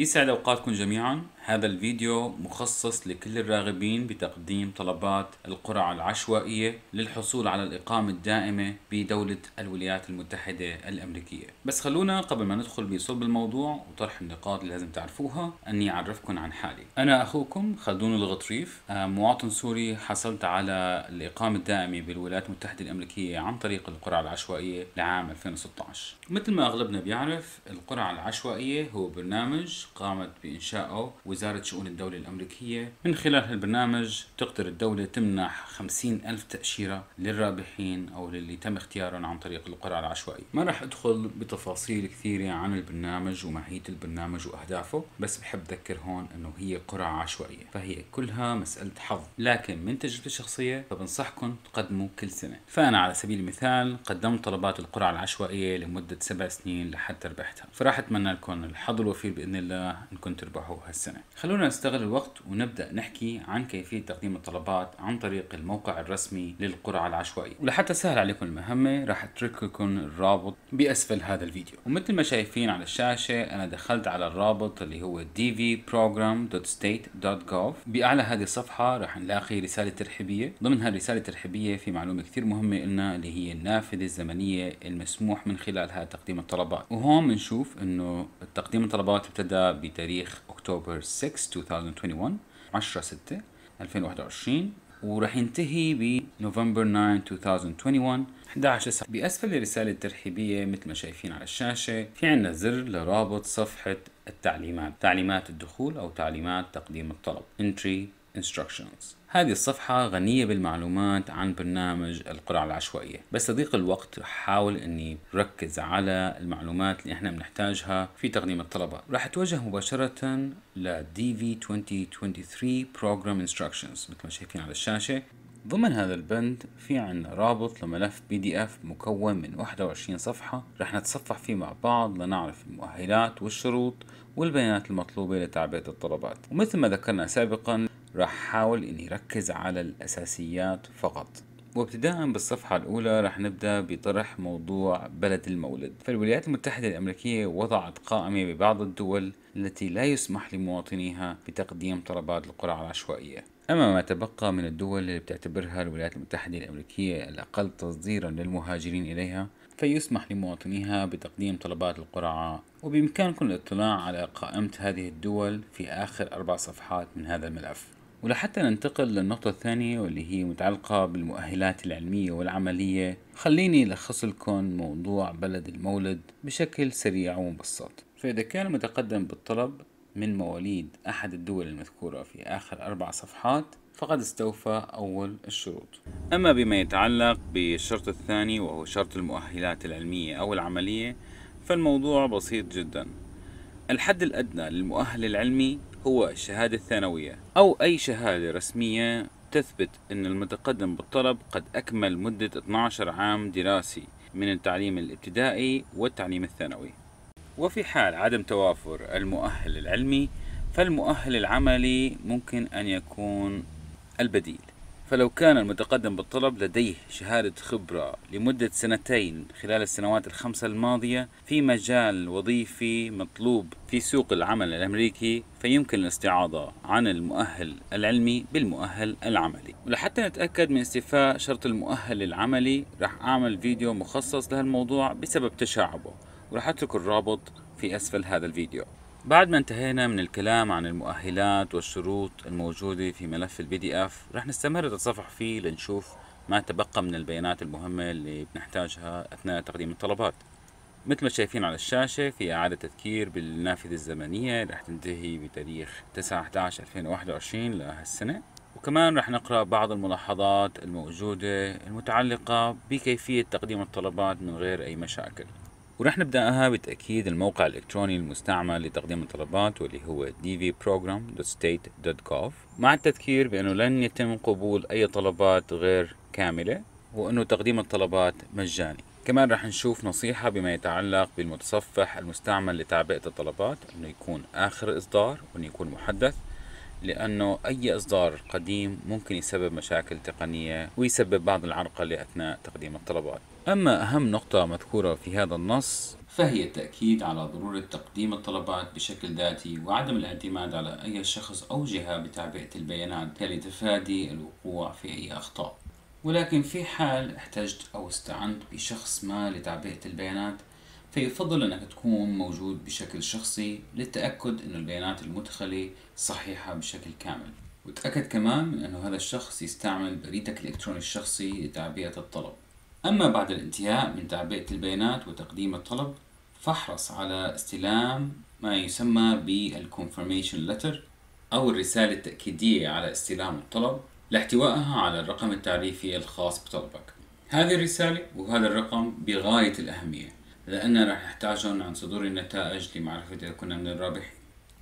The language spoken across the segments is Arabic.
يسعد اوقاتكم جميعا هذا الفيديو مخصص لكل الراغبين بتقديم طلبات القرعة العشوائية للحصول على الإقامة الدائمة بدولة الولايات المتحدة الأمريكية بس خلونا قبل ما ندخل بصلب الموضوع وطرح النقاط اللي لازم تعرفوها أني أعرفكم عن حالي أنا أخوكم خلدون الغطريف آه، مواطن سوري حصلت على الإقامة الدائمة بالولايات المتحدة الأمريكية عن طريق القرعة العشوائية لعام 2016 مثل ما أغلبنا بيعرف القرعة العشوائية هو برنامج قامت بإنشائه وزارة شؤون الدولة الأمريكية من خلال هالبرنامج تقدر الدولة تمنح 50 ألف تأشيرة للرابحين أو للي تم اختيارهم عن طريق القرعة العشوائية ما راح أدخل بتفاصيل كثيرة عن البرنامج وماهية البرنامج وأهدافه بس بحب أذكر هون أنه هي قرعة عشوائية فهي كلها مسألة حظ لكن من تجربتي الشخصية فبنصحكم تقدموا كل سنة فأنا على سبيل المثال قدمت طلبات القرعة العشوائية لمدة سبع سنين لحتى ربحتها فراح أتمنى لكم الحظ الوفير بإذن الله أنكم تربحوا هالسنة خلونا نستغل الوقت ونبدأ نحكي عن كيفية تقديم الطلبات عن طريق الموقع الرسمي للقرعة العشوائية ولحتى سهل عليكم المهمة راح أترك لكم الرابط بأسفل هذا الفيديو ومثل ما شايفين على الشاشة أنا دخلت على الرابط اللي هو dvprogram.state.gov بأعلى هذه الصفحة راح نلاقي رسالة ترحيبية ضمن هالرسالة الترحيبية في معلومة كثير مهمة لنا اللي هي النافذة الزمنية المسموح من خلالها تقديم الطلبات وهون بنشوف إنه تقديم الطلبات ابتدى بتاريخ أكتوبر اكتوبر 6 2021 10 6 2021 وراح ينتهي بنوفمبر 9 2021 11 9 بأسفل الرسالة الترحيبية مثل ما شايفين على الشاشة في عندنا زر لرابط صفحة التعليمات تعليمات الدخول أو تعليمات تقديم الطلب Entry Instructions هذه الصفحة غنية بالمعلومات عن برنامج القرعة العشوائية بس لضيق الوقت حاول اني ركز على المعلومات اللي احنا بنحتاجها في تقديم الطلبة راح اتوجه مباشرة ل DV 2023 Program Instructions مثل ما شايفين على الشاشة ضمن هذا البند في عنا رابط لملف بي دي اف مكون من 21 صفحة رح نتصفح فيه مع بعض لنعرف المؤهلات والشروط والبيانات المطلوبة لتعبئة الطلبات ومثل ما ذكرنا سابقا راح أحاول إني ركز على الأساسيات فقط وابتداء بالصفحة الأولى رح نبدأ بطرح موضوع بلد المولد فالولايات المتحدة الأمريكية وضعت قائمة ببعض الدول التي لا يسمح لمواطنيها بتقديم طلبات القرعة العشوائية أما ما تبقى من الدول اللي بتعتبرها الولايات المتحدة الأمريكية الأقل تصديرا للمهاجرين إليها فيسمح لمواطنيها بتقديم طلبات القرعة وبإمكانكم الاطلاع على قائمة هذه الدول في آخر أربع صفحات من هذا الملف ولحتى ننتقل للنقطة الثانية واللي هي متعلقة بالمؤهلات العلمية والعملية خليني ألخص لكم موضوع بلد المولد بشكل سريع ومبسط فإذا كان المتقدم بالطلب من مواليد أحد الدول المذكورة في آخر أربع صفحات فقد استوفى أول الشروط أما بما يتعلق بالشرط الثاني وهو شرط المؤهلات العلمية أو العملية فالموضوع بسيط جدا الحد الأدنى للمؤهل العلمي هو الشهادة الثانوية أو أي شهادة رسمية تثبت أن المتقدم بالطلب قد أكمل مدة 12 عام دراسي من التعليم الابتدائي والتعليم الثانوي وفي حال عدم توافر المؤهل العلمي فالمؤهل العملي ممكن أن يكون البديل فلو كان المتقدم بالطلب لديه شهادة خبرة لمدة سنتين خلال السنوات الخمسة الماضية في مجال وظيفي مطلوب في سوق العمل الأمريكي فيمكن الاستعاضة عن المؤهل العلمي بالمؤهل العملي ولحتى نتأكد من استيفاء شرط المؤهل العملي راح أعمل فيديو مخصص لهالموضوع بسبب تشعبه وراح أترك الرابط في أسفل هذا الفيديو بعد ما انتهينا من الكلام عن المؤهلات والشروط الموجودة في ملف البي دي اف رح نستمر نتصفح فيه لنشوف ما تبقى من البيانات المهمة اللي بنحتاجها أثناء تقديم الطلبات مثل ما شايفين على الشاشة في إعادة تذكير بالنافذة الزمنية رح تنتهي بتاريخ 9/11/2021 لهالسنة وكمان رح نقرأ بعض الملاحظات الموجودة المتعلقة بكيفية تقديم الطلبات من غير أي مشاكل ورح نبدأها بتأكيد الموقع الإلكتروني المستعمل لتقديم الطلبات واللي هو dvprogram.state.gov مع التذكير بأنه لن يتم قبول أي طلبات غير كاملة وأنه تقديم الطلبات مجاني كمان رح نشوف نصيحة بما يتعلق بالمتصفح المستعمل لتعبئة الطلبات أنه يكون آخر إصدار وأنه يكون محدث لأنه أي إصدار قديم ممكن يسبب مشاكل تقنية ويسبب بعض العرقلة أثناء تقديم الطلبات أما أهم نقطة مذكورة في هذا النص فهي التأكيد على ضرورة تقديم الطلبات بشكل ذاتي وعدم الاعتماد على أي شخص أو جهة بتعبئة البيانات لتفادي الوقوع في أي أخطاء ولكن في حال احتجت أو استعنت بشخص ما لتعبئة البيانات فيفضل أنك تكون موجود بشكل شخصي للتأكد أن البيانات المدخلة صحيحة بشكل كامل وتأكد كمان من أنه هذا الشخص يستعمل بريدك الإلكتروني الشخصي لتعبئة الطلب أما بعد الانتهاء من تعبئة البيانات وتقديم الطلب فاحرص على استلام ما يسمى بالconfirmation letter أو الرسالة التأكيدية على استلام الطلب لاحتوائها على الرقم التعريفي الخاص بطلبك هذه الرسالة وهذا الرقم بغاية الأهمية لأننا رح نحتاجهم عن صدور النتائج لمعرفة إذا كنا من الرابحين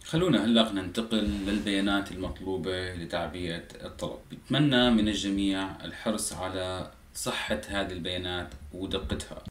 خلونا هلق ننتقل للبيانات المطلوبة لتعبئة الطلب بتمنى من الجميع الحرص على صحة هذه البيانات ودقتها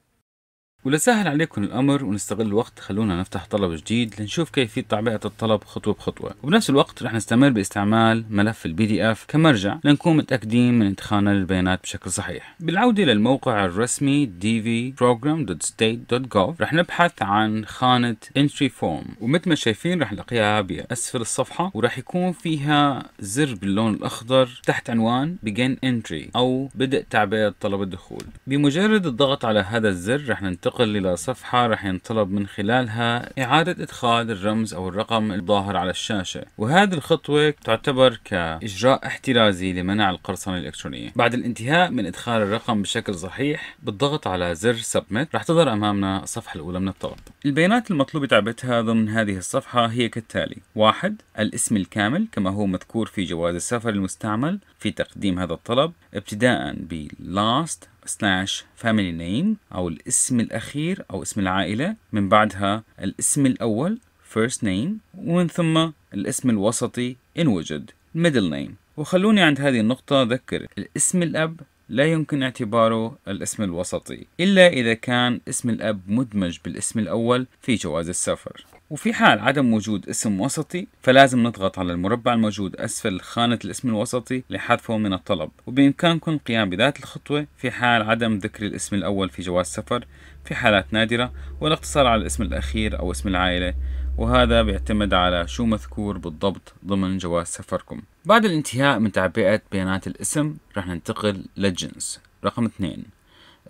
ولسهل عليكم الامر ونستغل الوقت خلونا نفتح طلب جديد لنشوف كيفيه تعبئه الطلب خطوه بخطوه وبنفس الوقت رح نستمر باستعمال ملف البي دي اف كمرجع لنكون متاكدين من ادخالنا للبيانات بشكل صحيح بالعوده للموقع الرسمي dvprogram.state.gov رح نبحث عن خانه entry form ومثل ما شايفين رح نلاقيها باسفل الصفحه ورح يكون فيها زر باللون الاخضر تحت عنوان begin entry او بدء تعبئه طلب الدخول بمجرد الضغط على هذا الزر رح ننتقل ينتقل إلى صفحة رح ينطلب من خلالها إعادة إدخال الرمز أو الرقم الظاهر على الشاشة وهذه الخطوة تعتبر كإجراء احترازي لمنع القرصنة الإلكترونية بعد الانتهاء من إدخال الرقم بشكل صحيح بالضغط على زر سبمت رح تظهر أمامنا الصفحة الأولى من الطلب البيانات المطلوبة تعبتها ضمن هذه الصفحة هي كالتالي واحد الاسم الكامل كما هو مذكور في جواز السفر المستعمل في تقديم هذا الطلب ابتداء ب last سلاش فاميلي نيم أو الاسم الأخير أو اسم العائلة من بعدها الاسم الأول first name ومن ثم الاسم الوسطي إن وجد middle name وخلوني عند هذه النقطة أذكر الاسم الأب لا يمكن اعتباره الاسم الوسطي إلا إذا كان اسم الأب مدمج بالاسم الأول في جواز السفر وفي حال عدم وجود اسم وسطي فلازم نضغط على المربع الموجود أسفل خانة الاسم الوسطي لحذفه من الطلب وبإمكانكم القيام بذات الخطوة في حال عدم ذكر الاسم الأول في جواز سفر في حالات نادرة والاقتصار على الاسم الأخير أو اسم العائلة وهذا بيعتمد على شو مذكور بالضبط ضمن جواز سفركم بعد الانتهاء من تعبئة بيانات الاسم رح ننتقل للجنس رقم 2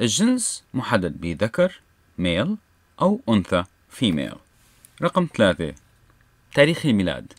الجنس محدد بذكر ميل أو أنثى فيميل رقم 3 تاريخ الميلاد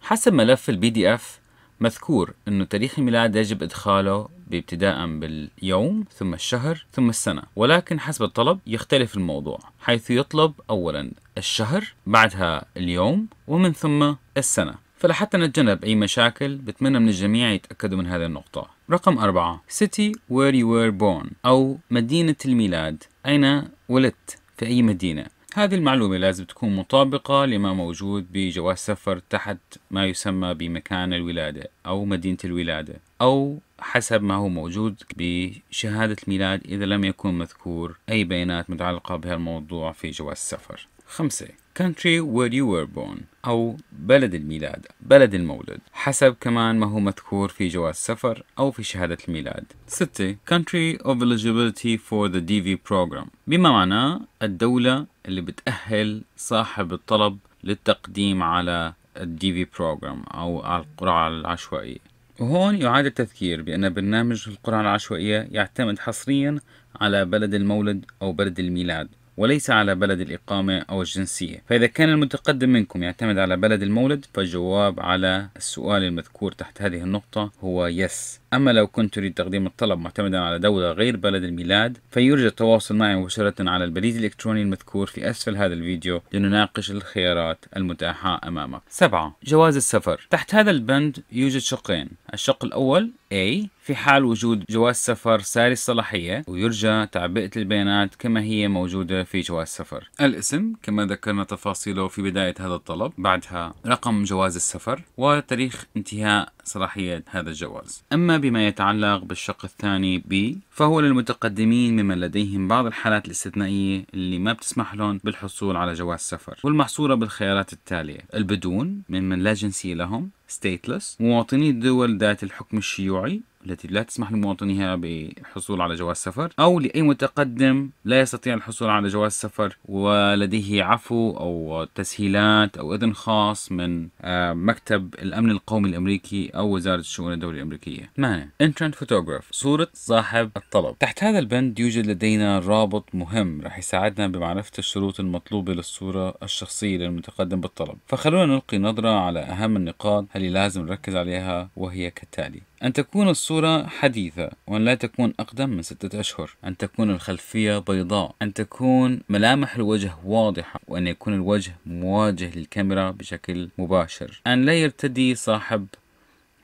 حسب ملف البي دي اف مذكور انه تاريخ الميلاد يجب ادخاله بابتداء باليوم ثم الشهر ثم السنة ولكن حسب الطلب يختلف الموضوع حيث يطلب اولا الشهر بعدها اليوم ومن ثم السنة فلحتى نتجنب أي مشاكل بتمنى من الجميع يتأكدوا من هذه النقطة رقم أربعة City where you were born أو مدينة الميلاد أين ولدت في أي مدينة هذه المعلومة لازم تكون مطابقة لما موجود بجواز سفر تحت ما يسمى بمكان الولادة أو مدينة الولادة أو حسب ما هو موجود بشهادة الميلاد إذا لم يكن مذكور أي بيانات متعلقة بهالموضوع في جواز السفر خمسة country where you were born أو بلد الميلاد بلد المولد حسب كمان ما هو مذكور في جواز السفر أو في شهادة الميلاد ستة country of eligibility for the DV program بما معناه الدولة اللي بتأهل صاحب الطلب للتقديم على الدي في بروجرام أو على القرعة العشوائية وهون يعاد التذكير بأن برنامج القرعة العشوائية يعتمد حصريا على بلد المولد أو بلد الميلاد وليس على بلد الإقامة أو الجنسية فإذا كان المتقدم منكم يعتمد على بلد المولد فالجواب على السؤال المذكور تحت هذه النقطة هو يس أما لو كنت تريد تقديم الطلب معتمدا على دولة غير بلد الميلاد فيرجى التواصل معي مباشرة على البريد الإلكتروني المذكور في أسفل هذا الفيديو لنناقش الخيارات المتاحة أمامك 7. جواز السفر تحت هذا البند يوجد شقين الشق الأول A في حال وجود جواز سفر ساري الصلاحية ويرجى تعبئة البيانات كما هي موجودة في جواز السفر الاسم كما ذكرنا تفاصيله في بداية هذا الطلب بعدها رقم جواز السفر وتاريخ انتهاء صلاحية هذا الجواز أما أما بما يتعلق بالشق الثاني B فهو للمتقدمين ممن لديهم بعض الحالات الاستثنائية اللي ما بتسمح لهم بالحصول على جواز سفر والمحصورة بالخيارات التالية البدون ممن لا جنسية لهم stateless مواطني الدول ذات الحكم الشيوعي التي لا تسمح لمواطنيها بالحصول على جواز سفر أو لأي متقدم لا يستطيع الحصول على جواز سفر ولديه عفو أو تسهيلات أو إذن خاص من آه، مكتب الأمن القومي الأمريكي أو وزارة الشؤون الدولية الأمريكية معنى Entrant Photograph صورة صاحب الطلب تحت هذا البند يوجد لدينا رابط مهم راح يساعدنا بمعرفة الشروط المطلوبة للصورة الشخصية للمتقدم بالطلب فخلونا نلقي نظرة على أهم النقاط اللي لازم نركز عليها وهي كالتالي أن تكون الصورة حديثة وأن لا تكون أقدم من ستة أشهر أن تكون الخلفية بيضاء أن تكون ملامح الوجه واضحة وأن يكون الوجه مواجه للكاميرا بشكل مباشر أن لا يرتدي صاحب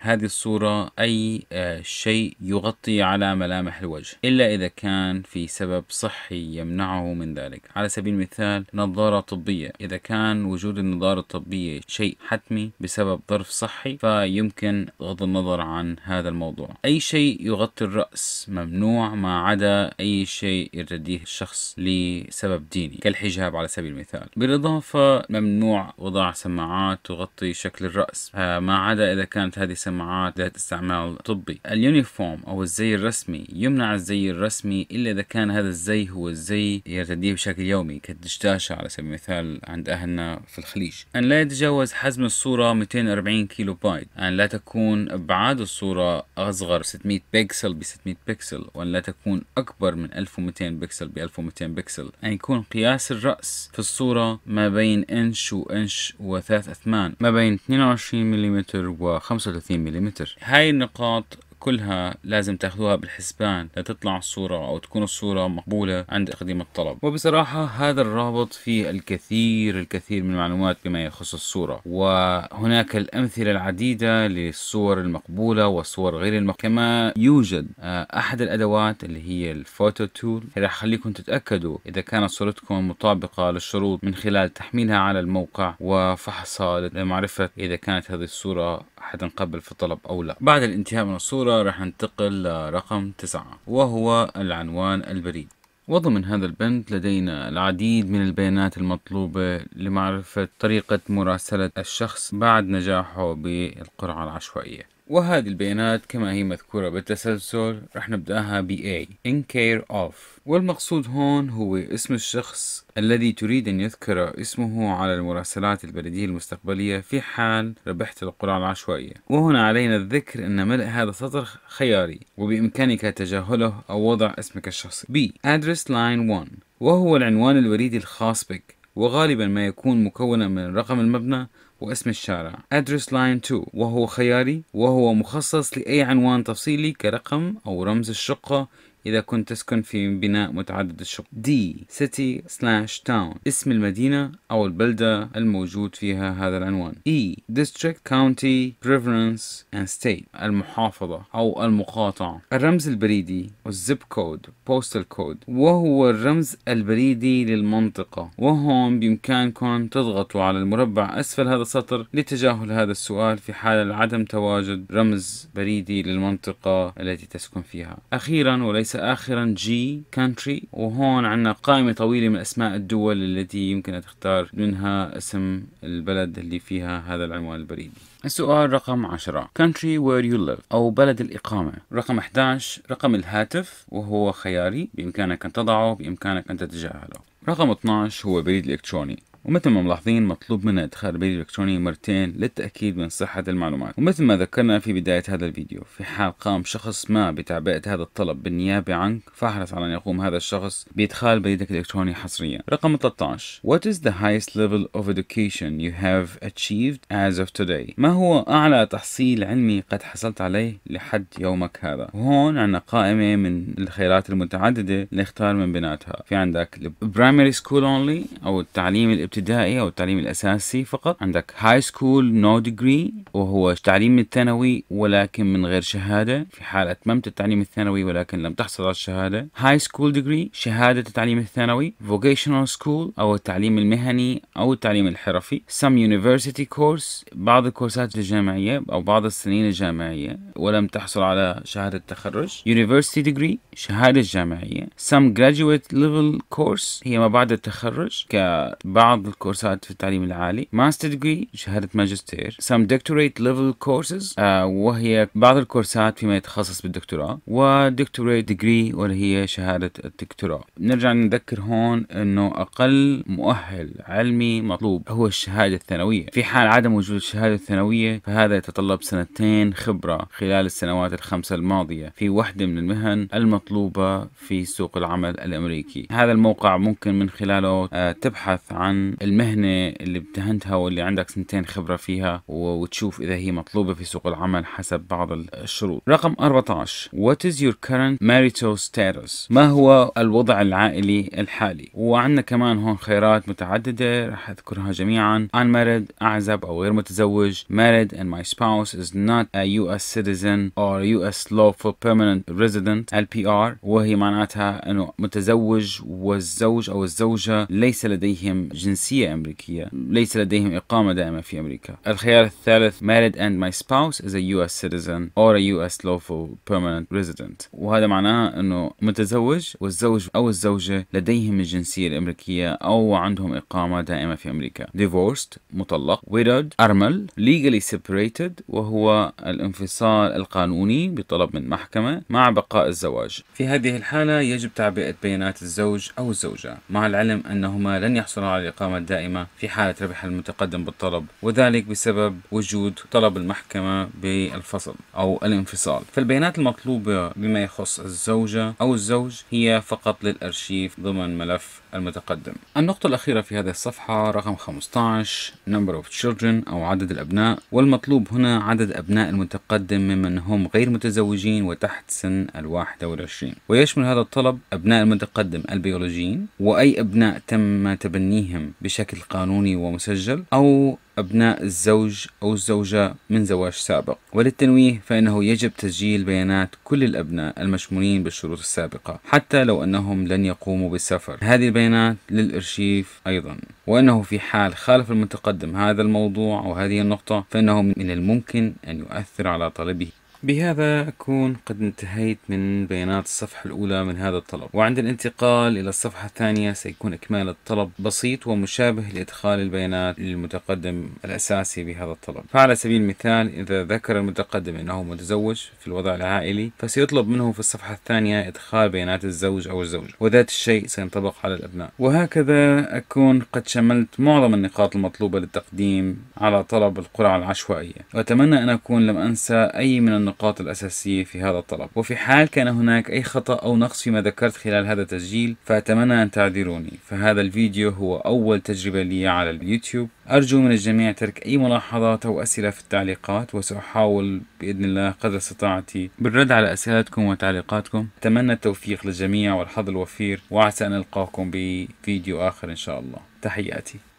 هذه الصورة أي آه، شيء يغطي على ملامح الوجه إلا إذا كان في سبب صحي يمنعه من ذلك على سبيل المثال نظارة طبية إذا كان وجود النظارة الطبية شيء حتمي بسبب ظرف صحي فيمكن غض النظر عن هذا الموضوع أي شيء يغطي الرأس ممنوع ما عدا أي شيء يرتديه الشخص لسبب ديني كالحجاب على سبيل المثال بالإضافة ممنوع وضع سماعات تغطي شكل الرأس آه، ما عدا إذا كانت هذه السماعات مجتمعات ذات استعمال طبي اليونيفورم أو الزي الرسمي يمنع الزي الرسمي إلا إذا كان هذا الزي هو الزي يرتديه بشكل يومي كالدشداشة على سبيل المثال عند أهلنا في الخليج أن لا يتجاوز حزم الصورة 240 كيلو بايت أن لا تكون أبعاد الصورة أصغر 600 بكسل ب 600 بكسل وأن لا تكون أكبر من 1200 بكسل ب 1200 بكسل أن يكون قياس الرأس في الصورة ما بين إنش وإنش وثلاث أثمان ما بين 22 ملم و 35 ملم هاي النقاط كلها لازم تاخذوها بالحسبان لتطلع الصورة أو تكون الصورة مقبولة عند تقديم الطلب وبصراحة هذا الرابط فيه الكثير الكثير من المعلومات بما يخص الصورة وهناك الأمثلة العديدة للصور المقبولة والصور غير المقبولة كما يوجد آه، أحد الأدوات اللي هي الفوتو تول راح خليكم تتأكدوا إذا كانت صورتكم مطابقة للشروط من خلال تحميلها على الموقع وفحصها لمعرفة إذا كانت هذه الصورة حتنقبل في الطلب أو لا بعد الانتهاء من الصورة راح ننتقل لرقم تسعة وهو العنوان البريد وضمن هذا البند لدينا العديد من البيانات المطلوبة لمعرفة طريقة مراسلة الشخص بعد نجاحه بالقرعة العشوائية وهذه البيانات كما هي مذكورة بالتسلسل رح نبدأها ب A in care of والمقصود هون هو اسم الشخص الذي تريد أن يذكر اسمه على المراسلات البريدية المستقبلية في حال ربحت القرعة العشوائية وهنا علينا الذكر أن ملء هذا السطر خياري وبإمكانك تجاهله أو وضع اسمك الشخصي B address line 1 وهو العنوان البريدي الخاص بك وغالبا ما يكون مكونا من رقم المبنى واسم الشارع address line 2 وهو خياري وهو مخصص لأي عنوان تفصيلي كرقم أو رمز الشقة إذا كنت تسكن في بناء متعدد الشقق. D city slash town اسم المدينة أو البلدة الموجود فيها هذا العنوان. E district, county, preference and state المحافظة أو المقاطعة. الرمز البريدي والزب كود postal code وهو الرمز البريدي للمنطقة وهون بإمكانكم تضغطوا على المربع أسفل هذا السطر لتجاهل هذا السؤال في حال عدم تواجد رمز بريدي للمنطقة التي تسكن فيها. أخيرا وليس آخرا جي كانتري وهون عندنا قائمة طويلة من أسماء الدول التي يمكن أن تختار منها اسم البلد اللي فيها هذا العنوان البريدي السؤال رقم 10 country where you live أو بلد الإقامة رقم 11 رقم الهاتف وهو خياري بإمكانك أن تضعه بإمكانك أن تتجاهله رقم 12 هو بريد الالكتروني ومثل ما ملاحظين مطلوب منا إدخال البريد الإلكتروني مرتين للتأكيد من صحة المعلومات ومثل ما ذكرنا في بداية هذا الفيديو في حال قام شخص ما بتعبئة هذا الطلب بالنيابة عنك فاحرص على أن يقوم هذا الشخص بإدخال بريدك الإلكتروني حصريا رقم 13 What is the highest level of education you have achieved as of today ما هو أعلى تحصيل علمي قد حصلت عليه لحد يومك هذا وهون عندنا قائمة من الخيارات المتعددة نختار من بيناتها في عندك primary school only أو التعليم الابتدائي الابتدائي او التعليم الاساسي فقط عندك هاي سكول نو ديجري وهو تعليم الثانوي ولكن من غير شهاده في حال اتممت التعليم الثانوي ولكن لم تحصل على الشهاده هاي سكول ديجري شهاده التعليم الثانوي فوكيشنال سكول او التعليم المهني او التعليم الحرفي سم يونيفرسيتي كورس بعض الكورسات الجامعيه او بعض السنين الجامعيه ولم تحصل على شهاده تخرج يونيفرسيتي ديجري شهاده جامعيه سم جراديويت ليفل كورس هي ما بعد التخرج كبعض بعض الكورسات في التعليم العالي ماستر ديجري شهادة ماجستير سام دكتوريت ليفل كورسز وهي بعض الكورسات فيما يتخصص بالدكتوراه ودكتوريت ديجري واللي هي شهادة الدكتوراه نرجع نذكر هون انه اقل مؤهل علمي مطلوب هو الشهادة الثانوية في حال عدم وجود الشهادة الثانوية فهذا يتطلب سنتين خبرة خلال السنوات الخمسة الماضية في واحدة من المهن المطلوبة في سوق العمل الامريكي هذا الموقع ممكن من خلاله آه، تبحث عن المهنة اللي امتهنتها واللي عندك سنتين خبرة فيها وتشوف إذا هي مطلوبة في سوق العمل حسب بعض الشروط رقم 14 What is your current marital status ما هو الوضع العائلي الحالي وعندنا كمان هون خيارات متعددة راح أذكرها جميعا unmarried أعزب أو غير متزوج married and my spouse is not a US citizen or US lawful permanent resident LPR وهي معناتها أنه متزوج والزوج أو الزوجة ليس لديهم جنسية جنسية أمريكية ليس لديهم إقامة دائمة في أمريكا الخيار الثالث married and my spouse is a US citizen or a US lawful permanent resident وهذا معناه أنه متزوج والزوج أو الزوجة لديهم الجنسية الأمريكية أو عندهم إقامة دائمة في أمريكا divorced مطلق widowed أرمل legally separated وهو الانفصال القانوني بطلب من محكمة مع بقاء الزواج في هذه الحالة يجب تعبئة بيانات الزوج أو الزوجة مع العلم أنهما لن يحصلا على الإقامة المقاومة الدائمة في حالة ربح المتقدم بالطلب وذلك بسبب وجود طلب المحكمة بالفصل أو الانفصال فالبيانات المطلوبة بما يخص الزوجة أو الزوج هي فقط للأرشيف ضمن ملف المتقدم النقطة الأخيرة في هذه الصفحة رقم 15 number of children أو عدد الأبناء والمطلوب هنا عدد أبناء المتقدم ممن هم غير متزوجين وتحت سن ال والعشرين ويشمل هذا الطلب أبناء المتقدم البيولوجيين وأي أبناء تم تبنيهم بشكل قانوني ومسجل أو أبناء الزوج أو الزوجة من زواج سابق وللتنويه فإنه يجب تسجيل بيانات كل الأبناء المشمولين بالشروط السابقة حتى لو أنهم لن يقوموا بالسفر هذه البيانات للإرشيف أيضا وأنه في حال خالف المتقدم هذا الموضوع أو هذه النقطة فإنه من الممكن أن يؤثر على طلبه بهذا أكون قد انتهيت من بيانات الصفحة الأولى من هذا الطلب وعند الانتقال إلى الصفحة الثانية سيكون إكمال الطلب بسيط ومشابه لإدخال البيانات للمتقدم الأساسي بهذا الطلب فعلى سبيل المثال إذا ذكر المتقدم أنه متزوج في الوضع العائلي فسيطلب منه في الصفحة الثانية إدخال بيانات الزوج أو الزوجة وذات الشيء سينطبق على الأبناء وهكذا أكون قد شملت معظم النقاط المطلوبة للتقديم على طلب القرعة العشوائية وأتمنى أن أكون لم أنسى أي من النقاط النقاط الأساسية في هذا الطلب وفي حال كان هناك أي خطأ أو نقص فيما ذكرت خلال هذا التسجيل فأتمنى أن تعذروني فهذا الفيديو هو أول تجربة لي على اليوتيوب أرجو من الجميع ترك أي ملاحظات أو أسئلة في التعليقات وسأحاول بإذن الله قدر استطاعتي بالرد على أسئلتكم وتعليقاتكم أتمنى التوفيق للجميع والحظ الوفير وعسى أن ألقاكم بفيديو آخر إن شاء الله تحياتي